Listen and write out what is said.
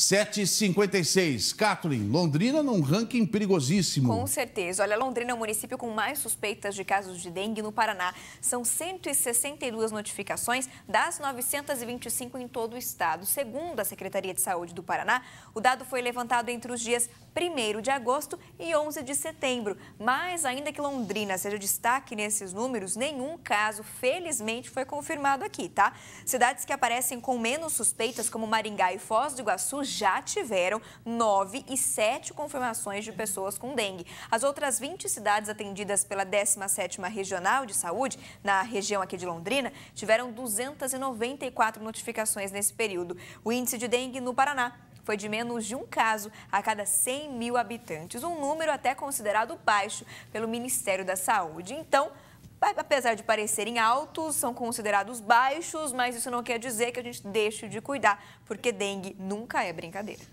7,56. Kathleen, Londrina num ranking perigosíssimo. Com certeza. Olha, Londrina é o município com mais suspeitas de casos de dengue no Paraná. São 162 notificações das 925 em todo o estado. Segundo a Secretaria de Saúde do Paraná, o dado foi levantado entre os dias 1 de agosto e 11 de setembro. Mas, ainda que Londrina seja destaque nesses números, nenhum caso, felizmente, foi confirmado aqui, tá? Cidades que aparecem com menos suspeitas, como Maringá e Foz do Iguaçu, já tiveram 9 e 7 confirmações de pessoas com dengue. As outras 20 cidades atendidas pela 17ª Regional de Saúde, na região aqui de Londrina, tiveram 294 notificações nesse período. O índice de dengue no Paraná foi de menos de um caso a cada 100 mil habitantes, um número até considerado baixo pelo Ministério da Saúde. Então, apesar de parecerem altos, são considerados baixos, mas isso não quer dizer que a gente deixe de cuidar, porque dengue nunca é brincadeira.